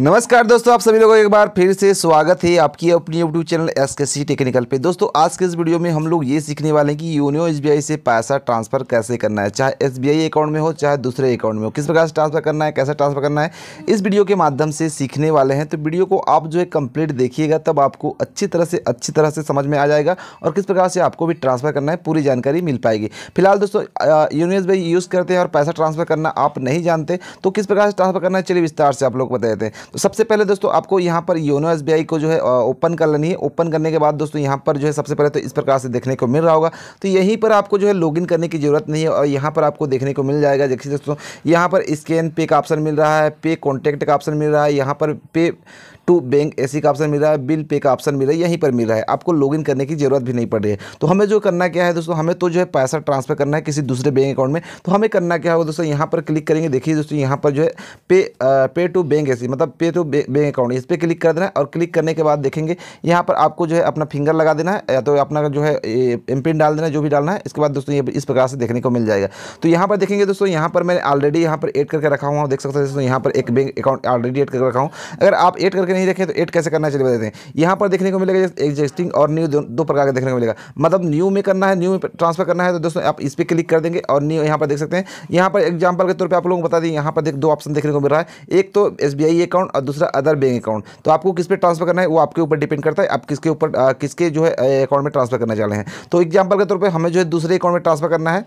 नमस्कार दोस्तों आप सभी लोगों का एक बार फिर से स्वागत है आपकी अपनी यूट्यूब चैनल एस के सी टेक्निकल पे दोस्तों आज के इस वीडियो में हम लोग ये सीखने वाले हैं कि यूनियो एसबीआई से पैसा ट्रांसफर कैसे करना है चाहे एसबीआई अकाउंट में हो चाहे दूसरे अकाउंट में हो किस प्रकार से ट्रांसफर करना है कैसे ट्रांसफर करना है इस वीडियो के माध्यम से सीखने वाले हैं तो वीडियो को आप जो है कम्प्लीट देखिएगा तब आपको अच्छी तरह से अच्छी तरह से समझ में आ जाएगा और किस प्रकार से आपको भी ट्रांसफर करना है पूरी जानकारी मिल पाएगी फिलहाल दोस्तों यूनियो एस यूज़ करते हैं और पैसा ट्रांसफर करना आप नहीं जानते तो किस प्रकार से ट्रांसफर करना है चलिए विस्तार से आप लोग बताए हैं तो सबसे पहले दोस्तों आपको यहाँ पर योनो एस को जो है ओपन कर लेनी है ओपन करने के बाद दोस्तों यहाँ पर जो है सबसे पहले तो इस प्रकार से देखने को मिल रहा होगा तो यहीं पर आपको जो है लॉग करने की ज़रूरत नहीं है और यहाँ पर आपको देखने को मिल जाएगा जैसे दोस्तों यहाँ पर स्कैन पे का ऑप्शन मिल रहा है पे कॉन्टैक्ट का ऑप्शन मिल रहा है यहाँ पर पे टू बैंक एसी का ऑप्शन मिल रहा है बिल पे का ऑप्शन मिल रहा है यहीं पर मिल रहा है आपको लॉगिन करने की ज़रूरत भी नहीं पड़ रही है तो हमें जो करना क्या है दोस्तों हमें तो जो है पैसा ट्रांसफर करना है किसी दूसरे बैंक अकाउंट में तो हमें करना क्या होगा दोस्तों यहाँ पर क्लिक करेंगे देखिए दोस्तों यहाँ पर जो है पे आ, पे टू बैंक ए मतलब पे तो बैंक अकाउंट इस पर क्लिक कर देना है और क्लिक करने के बाद देखेंगे यहाँ पर आपको जो है अपना फिंगर लगा देना है या तो अपना जो है एम पिन डाल देना है जो भी डालना है इसके बाद दोस्तों ये इस प्रकार से देखने को मिल जाएगा तो यहाँ पर देखेंगे दोस्तों यहाँ पर मैंने ऑलरेडी यहाँ पर एड करके रखा हुआ देख सकते हैं दोस्तों यहाँ पर एक बैंक अकाउंट ऑलरेडी एड करके रखा हूँ अगर आप एड करके नहीं रखें तो एड कैसे करना है बताते हैं यहाँ पर देखने को मिलेगा एग्जिस्टिंग और न्यू दो प्रकार के देखने को मिलेगा मतलब न्यू में करना है न्यू में ट्रांसफर करना है तो दोस्तों आप इस पर क्लिक कर देंगे और न्यू यहाँ पर देख सकते हैं यहाँ पर एग्जाम्पल के तौर पर आप लोगों को बता दें यहाँ पर दो ऑप्शन देखने को मिल रहा है एक तो एस अकाउंट अकाउंट और दूसरा अदर बैंक अकाउंट तो आपको किस पे ट्रांसफर करना है वो आपके ऊपर डिपेंड करता है आप किसके ऊपर किसके जो है अकाउंट में ट्रांसफर करना चाह रहे हैं तो एग्जाम्पल के तौर पर हमें जो है दूसरे अकाउंट में ट्रांसफर करना है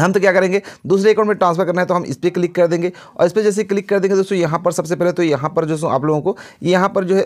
हम तो क्या करेंगे दूसरे अकाउंट में ट्रांसफर करना है तो हम इस पर क्लिक कर देंगे और इस पर जैसे क्लिक कर देंगे दोस्तों यहाँ पर सबसे पहले तो यहाँ पर जो आप लोगों को यहाँ पर जो है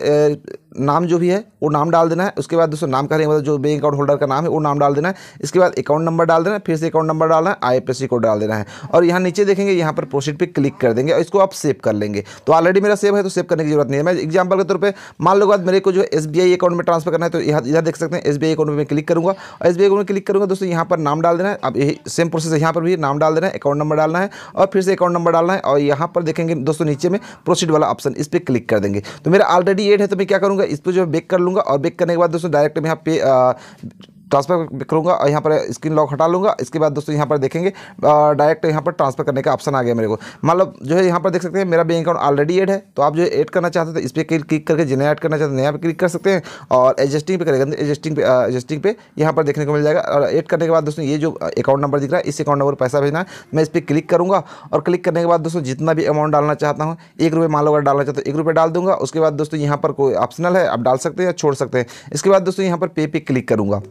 नाम जो भी है वो नाम डाल देना है उसके बाद दोस्तों नाम करेंगे मतलब जो बैंक अकाउंट होल्डर का नाम है वो नाम डाल देना है इसके बाद अकाउंट नंबर डाल देना है फिर से अकाउंट नंबर डालना है आई एफ कोड डाल देना है और यहाँ नीचे देखेंगे यहाँ पर प्रोसीड पर क्लिक कर देंगे और इसको आप सेव कर लेंगे तो ऑलरेडी मेरा सेव है तो सेव करने की जरूरत नहीं है मैं एग्जाम्पल के तौर पर मान लो मेरे को जो है एस अकाउंट में ट्रांसफर करना है तो यहाँ इधर देख सकते हैं एस अकाउंट में क्लिक करूँगा और एस अकाउंट में क्लिक करूँगा दोस्तों यहाँ पर नाम डाल देना है आप सेम प्रोसेस से यहाँ पर भी नाम डाल देना है अकाउंट नंबर डालना है और फिर से अकाउंट नंबर डालना है और यहाँ पर देखेंगे दोस्तों नीचे में प्रोसीड वाला ऑप्शन इस पर क्लिक कर देंगे तो मेरा ऑलरेडी एड है तो मैं क्या करूँगा इस पर जो है बेक कर लूँगा और बेक करने के बाद दोस्तों डायरेक्ट में यहाँ पे ट्रांसफ़र करूँगा और यहाँ पर स्क्रीन लॉक हटा लूँगा इसके बाद दोस्तों यहाँ पर देखेंगे डायरेक्ट यहाँ पर ट्रांसफ़र करने का ऑप्शन आ गया मेरे को मतलब जो है यहाँ पर देख सकते हैं मेरा बैंक अकाउंट ऑलरेडी एड है तो आप जो एड करना चाहते हैं तो इस पर क्लिक करके जिन्हें ऐड करना चाहते हैं नया पर क्लिक कर सकते हैं और एडजस्टिंग पे करेंगे एडजस्टिंग पे एडजस्टिंग पे यहाँ पर देखने को मिल जाएगा और एड करने के बाद दोस्तों ये जो अकाउंट नंबर दिख रहा है इस अकाउंट नंबर पर पैसा भेजना है मैं इस पर क्लिक करूँगा और क्लिक करने के बाद दोस्तों जितना भी अमाउंट डालना चाहता हूँ एक रुपये मान लो अगर डालना चाहता हूँ एक रुपये डाल दूँगा उसके बाद दोस्तों यहाँ पर कोई ऑप्शनल है आप डाल सकते हैं या छोड़ सकते हैं इसके बाद दोस्तों यहाँ पर पे पे क्लिक करूँगा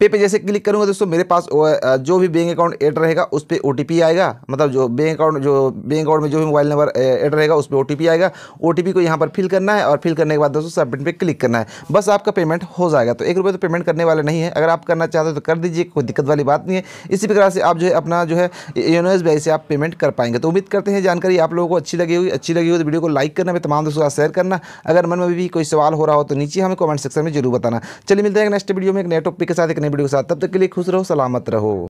पे पे जैसे क्लिक करूंगा दोस्तों मेरे पास जो भी बैंक अकाउंट ऐड रहेगा उस पर ओ आएगा मतलब जो बैंक अकाउंट जो बैंक अकाउंट में जो भी मोबाइल नंबर ऐड रहेगा उस पर ओ आएगा ओ को यहाँ पर फिल करना है और फिल करने के बाद दोस्तों सबमिट पर क्लिक करना है बस आपका पेमेंट हो जाएगा तो एक रुपये तो पेमेंट करने वाले नहीं है अगर आप करना चाहते हो तो कर दीजिए कोई दिक्कत वाली बात नहीं है इसी प्रकार से आप जो है अपना जो है योनो e एस से आप पेमेंट कर पाएंगे तो उम्मीद करते हैं जानकारी आप लोगों को अच्छी लगी हुई अच्छी लगी हुई तो वीडियो को लाइक करना भी तमाम दोस्तों का शेयर करना अगर मन में भी कोई सवाल हो रहा हो तो नीचे हमें कमेंट सेक्शन में जरूर बताना चलिए मिलते हैं नेक्स्ट वीडियो में एक नेटवर्क के साथ एक नई वीडियो के साथ तब तक के लिए खुश रहो सलामत रहो